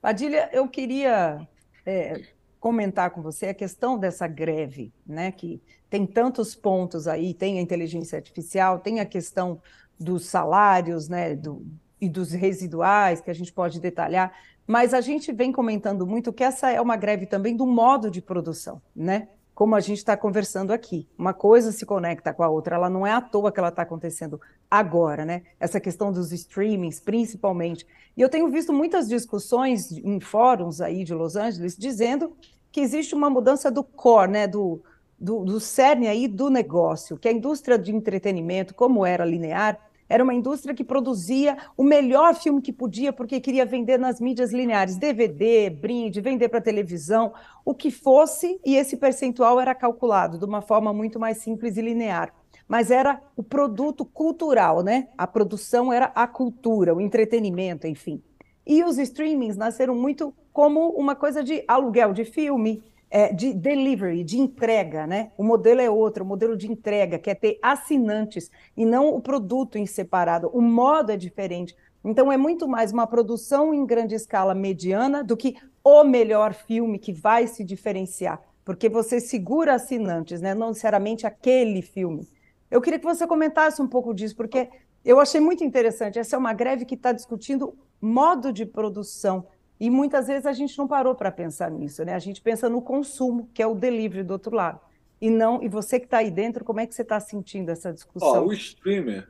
Padilha, eu queria é, comentar com você a questão dessa greve, né? Que tem tantos pontos aí, tem a inteligência artificial, tem a questão dos salários, né? Do, e dos residuais que a gente pode detalhar, mas a gente vem comentando muito que essa é uma greve também do modo de produção, né? como a gente está conversando aqui. Uma coisa se conecta com a outra, ela não é à toa que ela está acontecendo agora, né? Essa questão dos streamings, principalmente. E eu tenho visto muitas discussões em fóruns aí de Los Angeles dizendo que existe uma mudança do core, né? Do, do, do cerne aí do negócio, que a indústria de entretenimento, como era linear, era uma indústria que produzia o melhor filme que podia, porque queria vender nas mídias lineares, DVD, brinde, vender para televisão, o que fosse, e esse percentual era calculado de uma forma muito mais simples e linear mas era o produto cultural, né? A produção era a cultura, o entretenimento, enfim. E os streamings nasceram muito como uma coisa de aluguel de filme, é, de delivery, de entrega, né? O modelo é outro, o modelo de entrega, que é ter assinantes e não o produto em separado. O modo é diferente. Então, é muito mais uma produção em grande escala mediana do que o melhor filme que vai se diferenciar, porque você segura assinantes, né? não necessariamente aquele filme. Eu queria que você comentasse um pouco disso, porque eu achei muito interessante. Essa é uma greve que está discutindo modo de produção e muitas vezes a gente não parou para pensar nisso, né? A gente pensa no consumo, que é o delivery do outro lado. E não, e você que está aí dentro, como é que você está sentindo essa discussão? Oh, o streamer,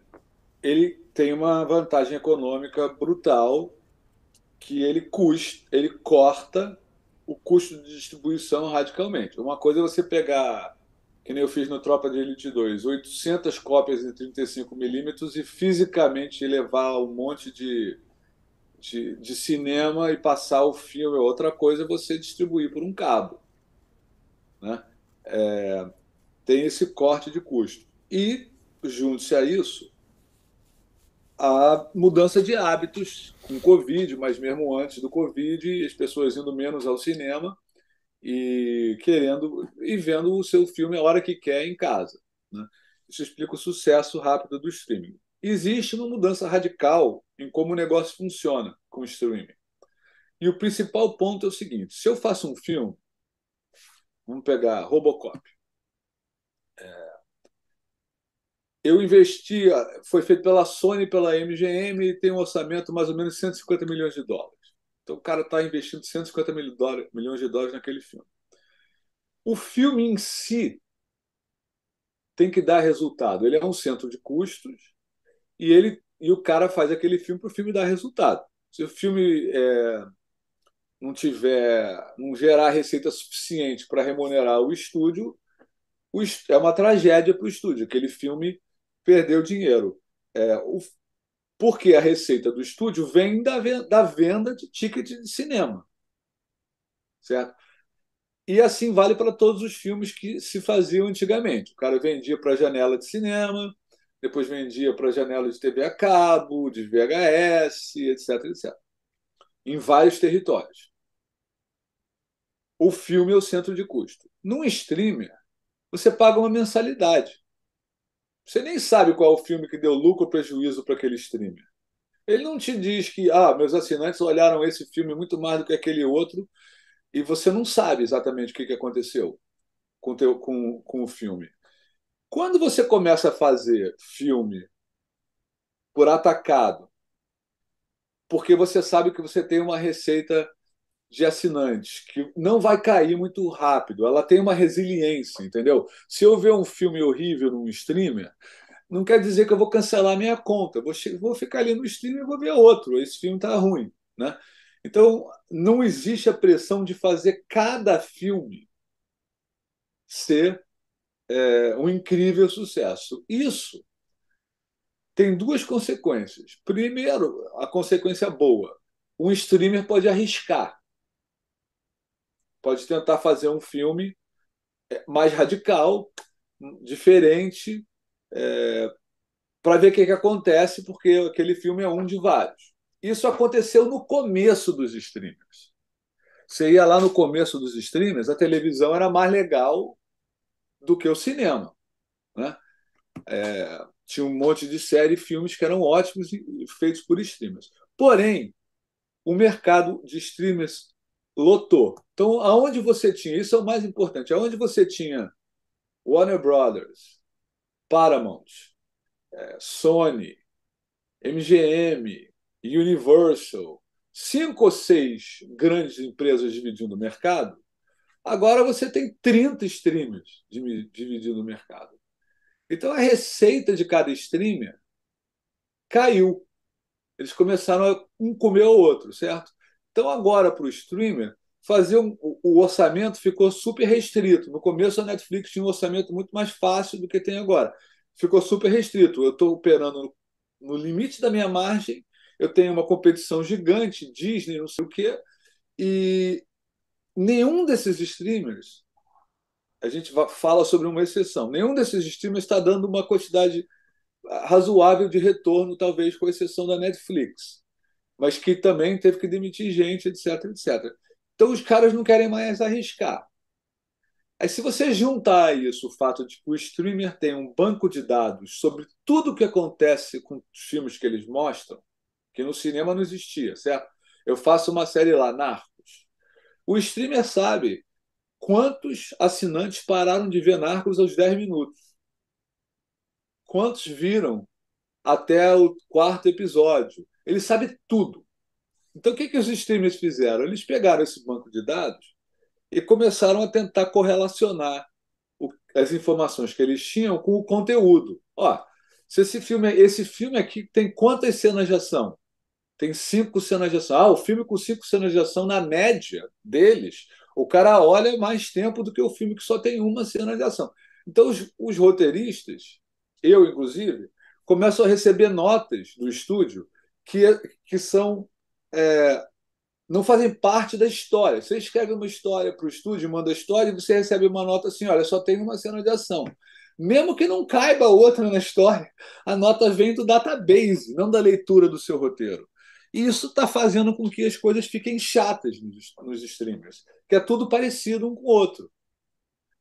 ele tem uma vantagem econômica brutal que ele custa, ele corta o custo de distribuição radicalmente. Uma coisa é você pegar, que nem eu fiz no Tropa de Elite 2, 800 cópias em 35 milímetros e fisicamente levar um monte de de, de cinema e passar o filme. É outra coisa é você distribuir por um cabo. Né? É, tem esse corte de custo. E, junte-se a isso, a mudança de hábitos com Covid, mas mesmo antes do Covid, as pessoas indo menos ao cinema e querendo e vendo o seu filme a hora que quer em casa. Né? Isso explica o sucesso rápido do streaming existe uma mudança radical em como o negócio funciona com o streaming. E o principal ponto é o seguinte: se eu faço um filme, vamos pegar Robocop. É, eu investi, foi feito pela Sony, pela MGM, e tem um orçamento mais ou menos 150 milhões de dólares. Então o cara está investindo 150 mil dólares, milhões de dólares naquele filme. O filme em si tem que dar resultado. Ele é um centro de custos, e ele e o cara faz aquele filme para o filme dar resultado. Se o filme é, não tiver, não gerar receita suficiente para remunerar o estúdio, o, é uma tragédia para o estúdio. Aquele filme perdeu dinheiro. É, o, porque a receita do estúdio vem da, da venda de ticket de cinema. Certo? E assim vale para todos os filmes que se faziam antigamente. O cara vendia para a janela de cinema, depois vendia para janelas de TV a cabo, de VHS, etc, etc. Em vários territórios. O filme é o centro de custo. Num streamer, você paga uma mensalidade. Você nem sabe qual é o filme que deu lucro ou prejuízo para aquele streamer. Ele não te diz que, ah, meus assinantes olharam esse filme muito mais do que aquele outro, e você não sabe exatamente o que aconteceu com, teu, com, com o filme. Quando você começa a fazer filme por atacado, porque você sabe que você tem uma receita de assinantes que não vai cair muito rápido, ela tem uma resiliência, entendeu? Se eu ver um filme horrível num streamer, não quer dizer que eu vou cancelar minha conta, vou, vou ficar ali no streamer e vou ver outro, esse filme está ruim, né? Então, não existe a pressão de fazer cada filme ser é, um incrível sucesso. Isso tem duas consequências. Primeiro, a consequência boa: um streamer pode arriscar, pode tentar fazer um filme é, mais radical, diferente, é, para ver o que, que acontece, porque aquele filme é um de vários. Isso aconteceu no começo dos streamers. Você ia lá no começo dos streamers, a televisão era mais legal do que o cinema. Né? É, tinha um monte de série e filmes que eram ótimos e feitos por streamers. Porém, o mercado de streamers lotou. Então, aonde você tinha, isso é o mais importante, aonde você tinha Warner Brothers, Paramount, é, Sony, MGM, Universal, cinco ou seis grandes empresas dividindo o mercado, Agora você tem 30 streamers dividindo o mercado. Então a receita de cada streamer caiu. Eles começaram a um comer o outro, certo? Então agora para o streamer fazer um, o orçamento ficou super restrito. No começo a Netflix tinha um orçamento muito mais fácil do que tem agora. Ficou super restrito. Eu estou operando no, no limite da minha margem. Eu tenho uma competição gigante, Disney, não sei o quê, e nenhum desses streamers, a gente fala sobre uma exceção, nenhum desses streamers está dando uma quantidade ah, razoável de retorno, talvez com exceção da Netflix, mas que também teve que demitir gente, etc, etc. Então os caras não querem mais arriscar. Aí se você juntar isso, o fato de que o streamer tem um banco de dados sobre tudo o que acontece com os filmes que eles mostram, que no cinema não existia, certo? Eu faço uma série lá, Narco, o streamer sabe quantos assinantes pararam de ver Narcos aos 10 minutos. Quantos viram até o quarto episódio. Ele sabe tudo. Então, o que, que os streamers fizeram? Eles pegaram esse banco de dados e começaram a tentar correlacionar o, as informações que eles tinham com o conteúdo. Ó, se esse filme, esse filme aqui tem quantas cenas de ação? tem cinco cenas de ação. Ah, o filme com cinco cenas de ação, na média deles, o cara olha mais tempo do que o filme que só tem uma cena de ação. Então, os, os roteiristas, eu inclusive, começam a receber notas do estúdio que, que são. É, não fazem parte da história. Você escreve uma história para o estúdio, manda a história e você recebe uma nota assim: olha, só tem uma cena de ação. Mesmo que não caiba outra na história, a nota vem do database, não da leitura do seu roteiro. E isso está fazendo com que as coisas fiquem chatas nos, nos streamers, que é tudo parecido um com o outro.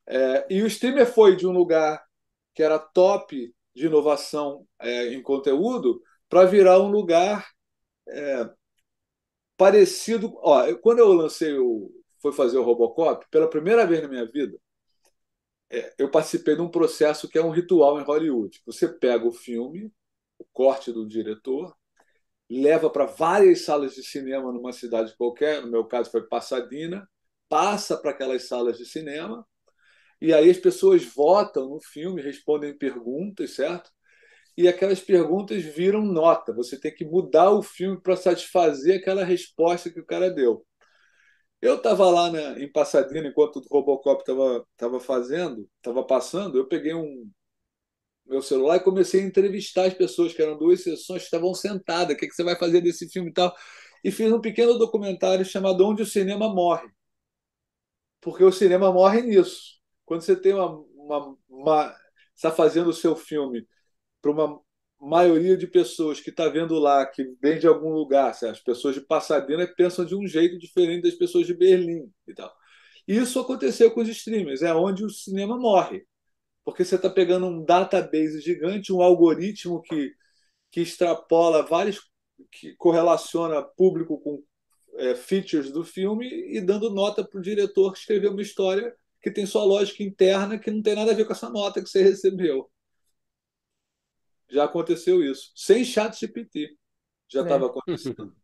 É, e o streamer foi de um lugar que era top de inovação é, em conteúdo para virar um lugar é, parecido. Ó, quando eu lancei o. Foi fazer o Robocop, pela primeira vez na minha vida, é, eu participei de um processo que é um ritual em Hollywood. Você pega o filme, o corte do diretor, leva para várias salas de cinema numa cidade qualquer, no meu caso foi Pasadena, passa para aquelas salas de cinema, e aí as pessoas votam no filme, respondem perguntas, certo? E aquelas perguntas viram nota. Você tem que mudar o filme para satisfazer aquela resposta que o cara deu. Eu estava lá na, né, em Pasadena, enquanto o Robocop estava tava fazendo, estava passando, eu peguei um, meu celular e comecei a entrevistar as pessoas, que eram duas sessões que estavam sentadas, o que, é que você vai fazer desse filme e tal. E fiz um pequeno documentário chamado Onde o Cinema Morre. Porque o cinema morre nisso. Quando você tem uma. uma, uma está fazendo o seu filme para uma maioria de pessoas que está vendo lá, que vem de algum lugar, as pessoas de Pasadena pensam de um jeito diferente das pessoas de Berlim e tal. Isso aconteceu com os streamers, é onde o cinema morre. Porque você está pegando um database gigante, um algoritmo que, que extrapola vários, que correlaciona público com é, features do filme e dando nota para o diretor que escreveu uma história que tem sua lógica interna que não tem nada a ver com essa nota que você recebeu. Já aconteceu isso. Sem chat GPT. Já estava é. acontecendo.